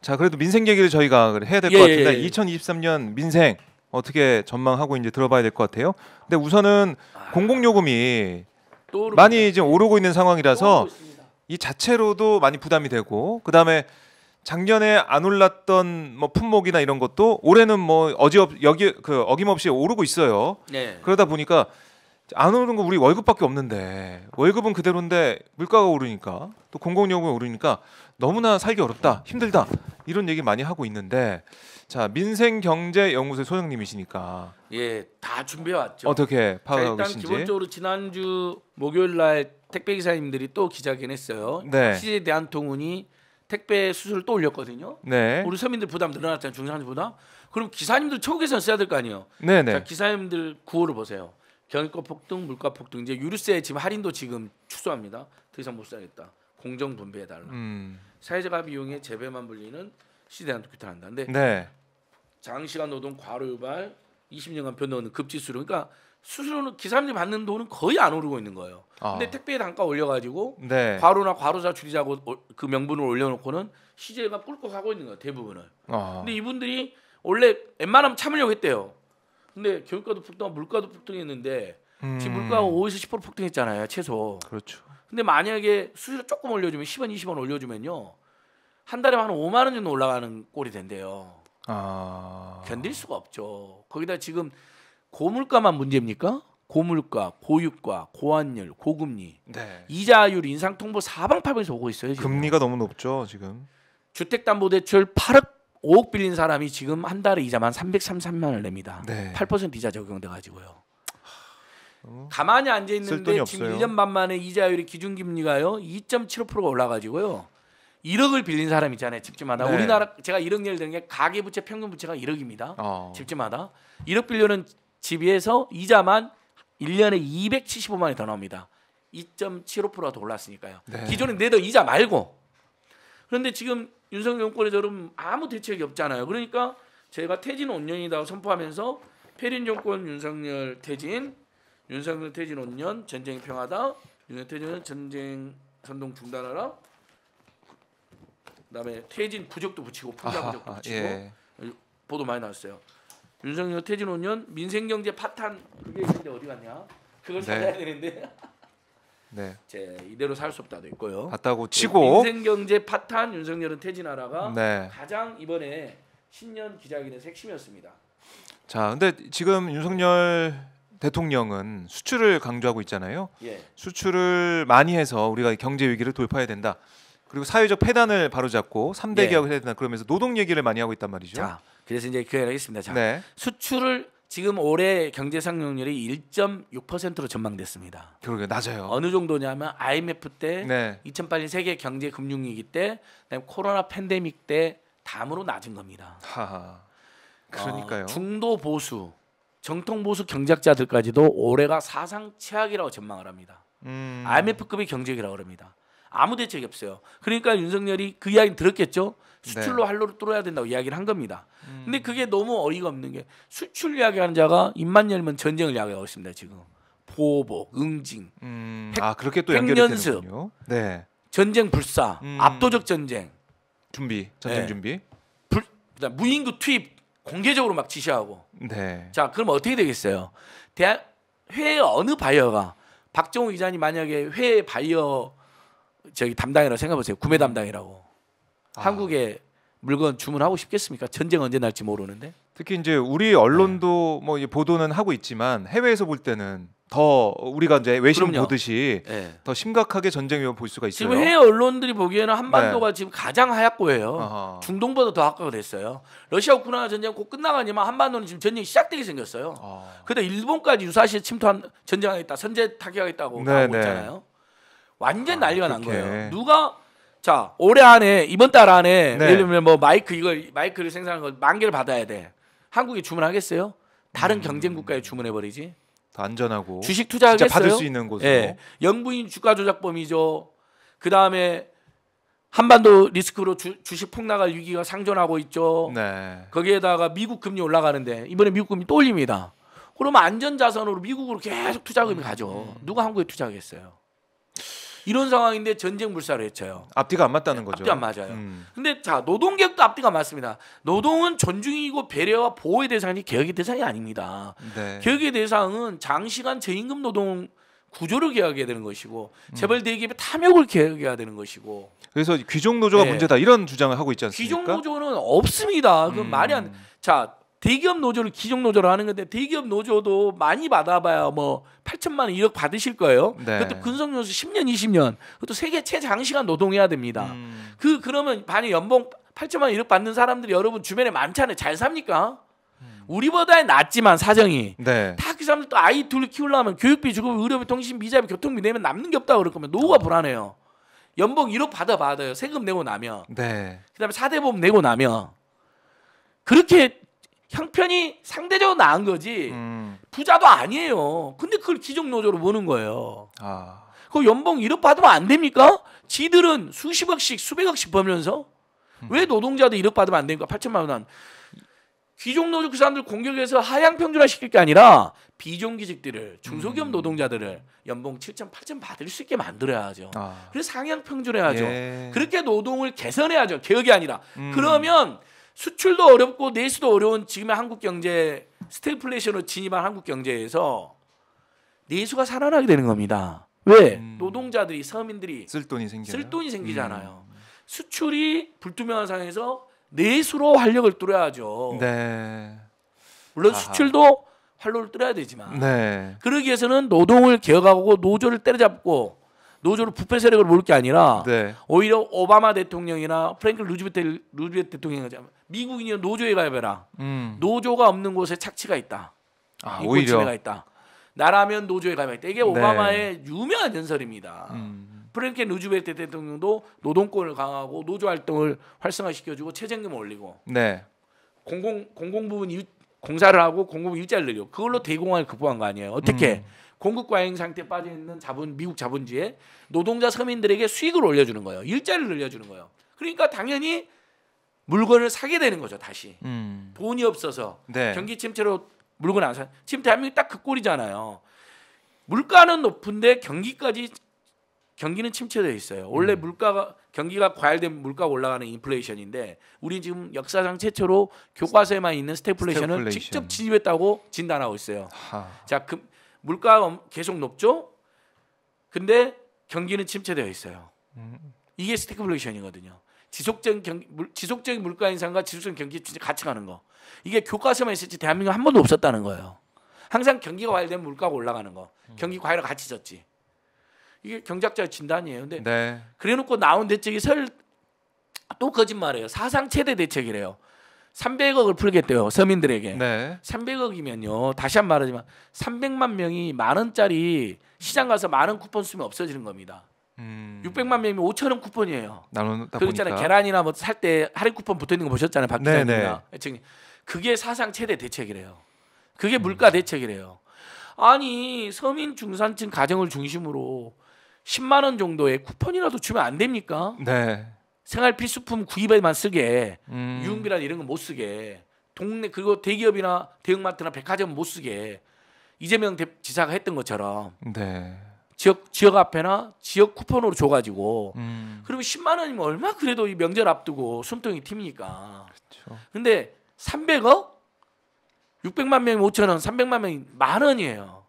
자 그래도 민생 얘기를 저희가 해야 될것 예, 예, 같은데 예, 예, 2023년 민생 어떻게 전망하고 이제 들어봐야 될 것 같아요. 근데 우선은 아. 공공요금이 많이 지금 오르고 있는 상황이라서 이 자체로도 많이 부담이 되고 그 다음에 작년에 안 올랐던 뭐 품목이나 이런 것도 올해는 뭐 어지없 여기 그 어김없이 오르고 있어요. 네. 그러다 보니까 안오는거 우리 월급밖에 없는데 월급은 그대로인데 물가가 오르니까 또 공공요금이 오르니까 너무나 살기 어렵다 힘들다 이런 얘기 많이 하고 있는데 자 민생경제연구소 소장님이시니까 예 다 준비해 왔죠 어떻게 파악하고 일단 계신지 기본적으로 지난주 목요일 날 택배 기사님들이 또 기자회견했어요 네. 시에 대한 통운이 택배 수수료를 또 올렸거든요 네. 우리 서민들 부담 늘어났잖아요 중산층 부담 그럼 기사님들 초국에서 써야 될 거 아니에요 네네. 네. 자 기사님들 구호를 보세요 경기권 폭등, 물가 폭등 이제 유류세 지금 할인도 지금 축소합니다. 더 이상 못 살겠다. 공정 분배해 달라. 음. 사회자가 비용의 재배만 불리는 시대한 규탄한다. 근데 네. 장시간 노동 과로 유발 20년간 변동하는 급지수로 그러니까 수수료는 기사님들이 받는 돈은 거의 안 오르고 있는 거예요. 아. 근데 택배 단가 올려가지고 네. 과로나 과로자 줄이자고 그 명분을 올려놓고는 시제가 꿀꺽 하고 있는 거예요 대부분을. 아. 근데 이분들이 원래 웬만하면 참으려고 했대요. 근데 교육가도 폭등하고 물가도 폭등했는데 음. 지금 물가가 5에서 10% 폭등했잖아요 최소. 그렇죠. 근데 만약에 수수료 조금 올려주면 10원 20원 올려주면요 한 달에 한 5만 원 정도 올라가는 꼴이 된대요. 아... 견딜 수가 없죠. 거기다 지금 고물가만 문제입니까? 고물가, 고유가, 고환율, 고금리, 네. 이자율 인상 통보 사방팔방에서 오고 있어요. 지금. 금리가 너무 높죠 지금. 주택담보대출 8억 5억 빌린 사람이 지금 한 달에 이자만 333만 원을 냅니다. 네. 8% 이자 적용돼 가지고요. 어? 가만히 앉아 있는데 지금 1년 반 만에 이자율이 기준 금리가요. 2.75%가 올라 가지고요. 1억을 빌린 사람 있잖아요. 집집마다. 네. 우리나라 제가 1억 예를 드는 게 가계 부채 평균 부채가 1억입니다. 어. 아. 집집마다. 1억 빌려는 집에서 이자만 1년에 275만 원이 더 나옵니다. 2.75%가 더 올랐으니까요. 네. 기존에 내던 이자 말고 그런데 지금 윤석열 정권에 저는 아무 대책이 없잖아요. 그러니까 제가 퇴진 온년이다 선포하면서 페린 정권 윤석열 퇴진, 윤석열 퇴진 온년, 전쟁이 평화다, 윤석열 퇴진은 전쟁 선동 중단하라. 그다음에 퇴진 부적도 붙이고 풍자 부적 붙이고 예. 보도 많이 나왔어요. 윤석열 퇴진 5년 민생경제 파탄 그게 있는데 어디 갔냐? 그걸 찾아야 네. 되는데 네. 이제 이대로 살 수 없다도 있고요. 맞다고 네, 치고 민생 경제 파탄 윤석열은 퇴진하라가 네. 가장 이번에 신년 기자회견의 핵심이었습니다. 자, 근데 지금 윤석열 대통령은 수출을 강조하고 있잖아요. 예. 수출을 많이 해서 우리가 경제 위기를 돌파해야 된다. 그리고 사회적 폐단을 바로잡고 3대 예. 기업을 해야 된다. 그러면서 노동 얘기를 많이 하고 있단 말이죠. 자, 그래서 이제 교회를 하겠습니다. 자, 네. 수출을 지금 올해 경제 성장률이 1.6%로 전망됐습니다. 그러게 낮아요. 어느 정도냐면 IMF 때 네. 2008년 세계 경제 금융 위기 때 그다음에 코로나 팬데믹 때 다음으로 낮은 겁니다. 하하. 어, 그러니까요. 어, 중도 보수, 정통 보수 경제학자들까지도 올해가 사상 최악이라고 전망을 합니다. 음. IMF급의 경제기라고 합니다. 아무 대책이 없어요. 그러니까 윤석열이 그 이야기 들었겠죠. 네. 수출로 할로를 뚫어야 된다고 이야기를 한 겁니다. 음. 근데 그게 너무 어이가 없는 게 수출 이야기하는 자가 입만 열면 전쟁을 이야기하고 있습니다. 지금 보복, 응징, 음. 핵, 아 그렇게 또연결 되는군요. 네. 전쟁 불사, 음. 압도적 전쟁 준비, 전쟁 네. 준비, 불, 그다음 무인구 투입 공개적으로 막 지시하고. 네. 자 그럼 어떻게 되겠어요? 대한 회의 어느 바이어가 박정우 기자님 만약에 회의 바이어 저기 담당이라고 생각해보세요. 구매 음. 담당이라고. 아. 한국에 물건 주문하고 싶겠습니까? 전쟁 언제 날지 모르는데. 특히 이제 우리 언론도 네. 뭐 보도는 하고 있지만 해외에서 볼 때는 더 우리가 이제 외신 그 보듯이 네. 더 심각하게 전쟁 위험 볼 수가 있어요. 지금 해외 언론들이 보기에는 한반도가 네. 지금 가장 하얗고예요. 중동보다 더 악화가 됐어요. 러시아 우크라이나 전쟁 곧 끝나가니만 한반도는 지금 전쟁이 시작되기 생겼어요. 어. 아. 그런데 일본까지 유사시 침투한 전쟁하겠다, 선제 타격하겠다고 하고 네, 네. 있잖아요. 완전 아, 난리가 그렇게. 난 거예요. 누가 자 올해 안에 이번 달 안에 네. 예를 들면 뭐 마이크 이걸 마이크를 생산한 거 만 개를 받아야 돼. 한국이 주문하겠어요? 다른 음. 경쟁 국가에 주문해 버리지. 더 안전하고 주식 투자하겠어요? 받을 수 있는 곳으로. 예. 영부인 주가 조작범이죠. 그 다음에 한반도 리스크로 주, 주식 폭락할 위기가 상존하고 있죠. 네. 거기에다가 미국 금리 올라가는데 이번에 미국 금리 또 올립니다. 그러면 안전 자산으로 미국으로 계속 투자금이 음. 가죠. 누가 한국에 투자하겠어요? 이런 상황인데 전쟁 불사를 헤쳐요. 앞뒤가 안 맞다는 네, 거죠. 앞뒤 안 맞아요. 음. 근데 자 노동 개혁도 앞뒤가 맞습니다. 노동은 존중이고 배려와 보호의 대상이 개혁의 대상이 아닙니다. 네. 개혁의 대상은 장시간 저임금 노동 구조를 개혁해야 되는 것이고 음. 재벌 대기업의 탐욕을 개혁해야 되는 것이고 그래서 귀족 노조가 네. 문제다 이런 주장을 하고 있지 않습니까? 귀족 노조는 없습니다. 그 음. 말이 안. 자 대기업 노조를 기종 노조로 하는 건데 대기업 노조도 많이 받아봐야 뭐 8천만 원 1억 받으실 거예요. 네. 그것도 근속연수 10년 20년. 그것도 세계 최장시간 노동해야 됩니다. 음. 그 그러면 만약 연봉 8천만 원 1억 받는 사람들이 여러분 주변에 많잖아요. 잘 삽니까? 음. 우리보다 낫지만 사정이 네. 다그 사람들 또 아이 둘 키우려면 교육비 주고 의료비 통신비 자비 교통비 내면 남는 게 없다 그럴 거면 노후가 어. 불안해요. 연봉 1억 받아 받아요. 세금 내고 나면. 네. 그다음에 사대보험 내고 나면 그렇게 형편이 상대적으로 나은 거지. 음. 부자도 아니에요. 근데 그걸 기적노조로 보는 거예요. 아. 그 연봉 1억 받으면 안 됩니까? 지들은 수십억씩, 수백억씩 벌면서 음. 왜 노동자도 1억 받으면 안 됩니까? 8천만 원. 기종노조그 사람들 공격해서 하향 평준화 시킬 게 아니라 비정규직들을 중소기업 음. 노동자들을 연봉 7천 8천 받을 수 있게 만들어야죠. 아. 그래서 상향 평준화해야죠. 예. 그렇게 노동을 개선해야죠. 개혁이 아니라 음. 그러면 수출도 어렵고 내수도 어려운 지금의 한국 경제 스테플레이션으로 진입한 한국 경제에서 내수가 살아나게 되는 겁니다. 왜 음. 노동자들이 서민들이 쓸 돈이 생겨 쓸 돈이 생기잖아요. 음. 수출이 불투명한 상황에서 내수로 활력을 뚫어야죠. 네. 물론 아하. 수출도 활로를 뚫어야 되지만 네. 그러기 위해서는 노동을 개혁하고 노조를 때려잡고 노조를 부패 세력으로 몰게 아니라 네. 오히려 오바마 대통령이나 프랭클 루즈벨트 루즈벨 대통령이 미국인이 노조에 가입해라. 음. 노조가 없는 곳에 착취가 있다. 아, 오히려 가 있다. 나라면 노조에 가입했다. 이게 네. 오바마의 네. 유명한 연설입니다. 음. 프랭클 루즈벨트 대통령도 노동권을 강화하고 노조 활동을 활성화시켜주고 최저임금 올리고 네. 공공 공공 부분 유, 공사를 하고 공공 일자를 늘려 그걸로 대공황을 극복한 거 아니에요. 어떻게 음. 공급 과잉 상태에 빠져 있는 자본 미국 자본주의에 노동자 서민들에게 수익을 올려주는 거예요. 일자리를 늘려주는 거예요. 그러니까 당연히 물건을 사게 되는 거죠. 다시 음. 돈이 없어서 네. 경기 침체로 물건 안 사. 지금 대한민국이 딱그 꼴이잖아요. 물가는 높은데 경기까지 경기는 침체되어 있어요. 원래 음. 물가가 경기가 과열된 물가가 올라가는 인플레이션인데 우리 지금 역사상 최초로 교과서에만 있는 스태플레이션을 스태플레이션. 직접 진입했다고 진단하고 있어요. 하. 자, 금, 물가 계속 높죠. 근데 경기는 침체되어 있어요. 이게 스태그플레이션이거든요. 지속적인 경 지속적인 물가 인상과 지속적인 경기 진짜 같이 가는 거. 이게 교과서만 있었지 대한민국 한 번도 없었다는 거예요. 항상 경기가 과열되면 물가가 올라가는 거. 경기 과열을 같이 졌지. 이게 경작자의 진단이에요. 근데 네. 그래놓고 나온 대책이 설또 거짓말이에요. 사상 최대 대책이래요. 300억을 풀겠대요 서민들에게. 네. 300억이면요 다시 한번 말하지만 300만 명이 만 원짜리 시장 가서 만 원 쿠폰 쓰면 없어지는 겁니다. 음. 600만 명이면 5천 원 쿠폰이에요. 그 있잖아요 계란이나 뭐 살 때 할인 쿠폰 붙어 있는 거 보셨잖아요 박기자님 네, 네. 그게 사상 최대 대책이래요. 그게 음. 물가 대책이래요. 아니 서민 중산층 가정을 중심으로 10만 원 정도의 쿠폰이라도 주면 안 됩니까? 네. 생활 필수품 구입에만 쓰게 음. 유흥비나 이런 거 못 쓰게 동네 그리고 대기업이나 대형마트나 백화점 못 쓰게 이재명 대, 지사가 했던 것처럼 네. 지역 지역 앞에나 지역 쿠폰으로 줘가지고 음. 그러면 10만 원이면 얼마 그래도 이 명절 앞두고 숨통이 튑니까. 그렇 근데 300억 600만 명이 5천 원, 300만 명이 만 원이에요.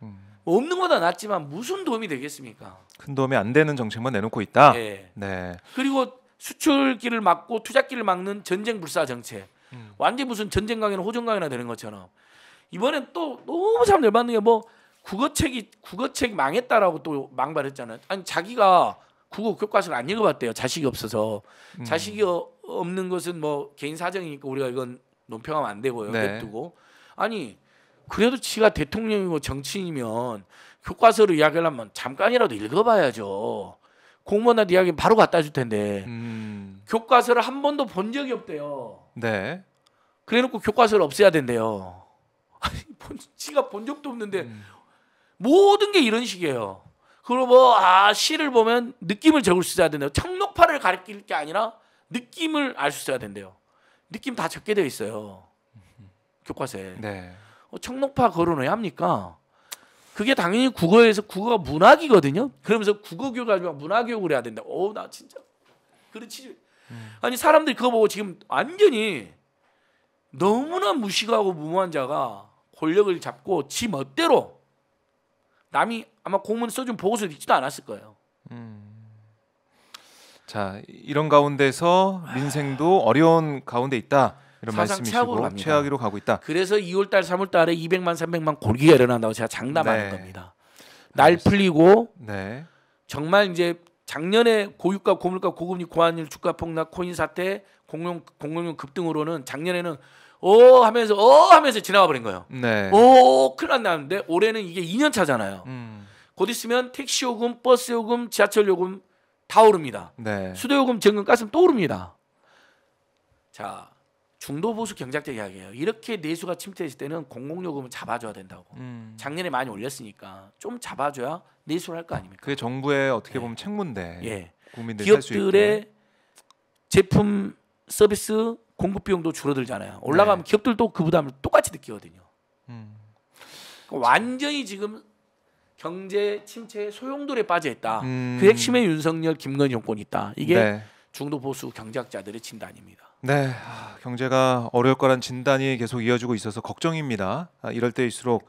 음. 뭐 없는 거다 낫지만 무슨 도움이 되겠습니까? 큰 도움이 안 되는 정책만 내놓고 있다. 네. 네. 그리고 수출기를 막고 투자기를 막는 전쟁 불사 정책. 음. 완전 무슨 전쟁 강이나 호전 강이나 되는 것처럼 이번엔 또 너무 사람 열받는 게 뭐 국어책이 국어책 망했다라고 또 망발했잖아요. 아니 자기가 국어 교과서를 안 읽어봤대요. 자식이 없어서 음. 자식이 없는 것은 뭐 개인 사정이니까 우리가 이건 논평하면 안 되고요. 네. 냅두고 아니 그래도 지가 대통령이고 정치인이면 교과서를 이야기하면 잠깐이라도 읽어봐야죠. 공무원한테 이야기 바로 갖다 줄 텐데 음. 교과서를 한 번도 본 적이 없대요. 네. 그래놓고 교과서를 없애야 된대요. 아니 본, 지가 본 적도 없는데 음. 모든 게 이런 식이에요. 그리고 뭐아 시를 보면 느낌을 적을 수 있어야 된대요. 청록파를 가리킬 게 아니라 느낌을 알 수 있어야 된대요. 느낌 다 적게 되어 있어요. 교과서에. 네. 어, 청록파 거론을 합니까? 그게 당연히 국어에서 국어가 문학이거든요. 그러면서 국어 교육하지만 을문화 교육을 해야 된다. 오, 나 진짜 그렇지. 음. 아니 사람들이 그거 보고 지금 완전히 너무나 무식하고 무모한 자가 권력을 잡고 지 멋대로 남이 아마 공문 써준 보고서를 읽지도 않았을 거예요. 음. 자 이런 가운데서 민생도 어려운 가운데 있다. 이런 말씀이시고 최악으로 가고 있다. 그래서 2월달, 3월달에 200만, 300만 골기가 일어난다고 제가 장담하는 네. 겁니다. 날 풀리고 네. 정말 이제 작년에 고유가, 고물가, 고금리, 고환율, 주가 폭락, 코인 사태, 공룡 공룡 급등으로는 작년에는 오 어 하면서 오 어 하면서 지나가 버린 거예요. 네. 오 어, 큰일 났는데 올해는 이게 2년 차잖아요. 음. 곧 있으면 택시 요금, 버스 요금, 지하철 요금 다 오릅니다. 네. 수도 요금, 전금, 가스 또 오릅니다. 자 중도 보수 경제학적 이야기예요. 이렇게 내수가 침체했을 때는 공공요금을 잡아줘야 된다고. 음. 작년에 많이 올렸으니까 좀 잡아줘야 내수를 할 거 아닙니까? 그게 정부의 어떻게 예. 보면 책무인데. 예. 국민들 기업들의 제품 서비스 공급 비용도 줄어들잖아요. 올라가면 네. 기업들도 그 부담을 똑같이 느끼거든요. 음. 그러니까 완전히 지금 경제 침체의 소용돌이에 빠져 있다. 음. 그 핵심에 윤석열, 김건희 정권이 있다. 이게 네. 중도 보수 경제학자들의 진단입니다. 네, 아, 경제가 어려울 거란 진단이 계속 이어지고 있어서 걱정입니다. 아, 이럴 때일수록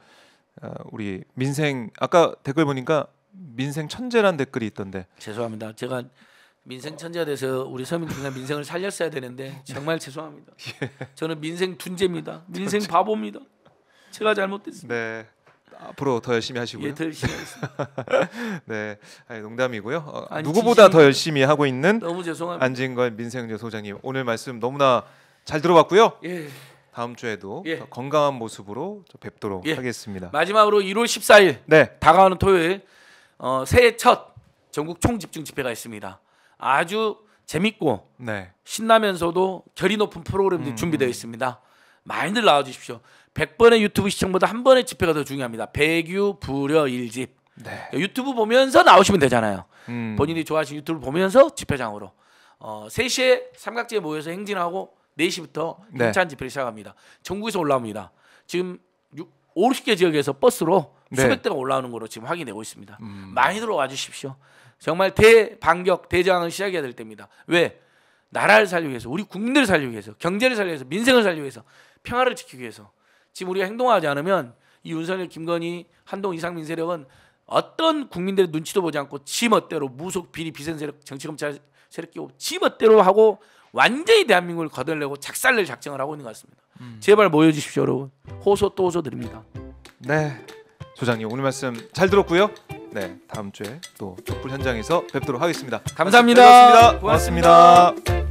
어, 우리 민생 아까 댓글 보니까 민생 천재란 댓글이 있던데. 죄송합니다. 제가 민생 천재가 돼서 우리 서민중가 민생을 살렸어야 되는데 네. 정말 죄송합니다. 예. 저는 민생 둔재입니다. 민생 바보입니다. 제가 잘못됐습니다. 네. 앞으로 더 열심히 하시고요. 예, 더 열심히 하겠습니다. 네, 농담이고요. 어, 아니, 누구보다 진심더 열심히 하고 있는 너무 죄송합니다. 안진걸 민생재 소장님 오늘 말씀 너무나 잘 들어봤고요. 예. 다음 주에도 예. 건강한 모습으로 뵙도록 예. 하겠습니다. 마지막으로 1월 14일 네. 다가오는 토요일 어, 새해 첫 전국 총집중 집회가 있습니다. 아주 재밌고 네. 신나면서도 결이 높은 프로그램들이 음. 준비되어 음. 있습니다. 많이들 나와주십시오. 100번의 유튜브 시청보다 한 번의 집회가 더 중요합니다. 백유 부려 일집. 네. 그러니까 유튜브 보면서 나오시면 되잖아요. 음. 본인이 좋아하시는 유튜브 보면서 집회장으로 어, 3시에 삼각지에 모여서 행진하고 4시부터 네. 네. 찬 집회를 시작합니다. 전국에서 올라옵니다. 지금 6, 50개 지역에서 버스로 네. 수백 대가 올라오는 걸로 지금 확인되고 있습니다. 음. 많이 들어와 주십시오. 정말 대반격 대장을 시작해야 될 때입니다. 왜? 나라를 살리기 위해서, 우리 국민들을 살리기 위해서, 경제를 살리기 위해서, 민생을 살리기 위해서, 평화를 지키기 위해서 지금 우리가 행동하지 않으면 이 윤석열, 김건희, 한동, 이상민 세력은 어떤 국민들의 눈치도 보지 않고 지 멋대로 무속, 비리, 비선 세력, 정치 검찰 세력 끼고 지 멋대로 하고 완전히 대한민국을 거덜려고 작살낼 작정을 하고 있는 것 같습니다. 음. 제발 모여주십시오, 여러분. 호소 또 호소 드립니다. 네, 소장님 오늘 말씀 잘 들었고요. 네, 다음 주에 또 촛불 현장에서 뵙도록 하겠습니다. 감사합니다. 네, 고맙습니다. 고맙습니다. 고맙습니다.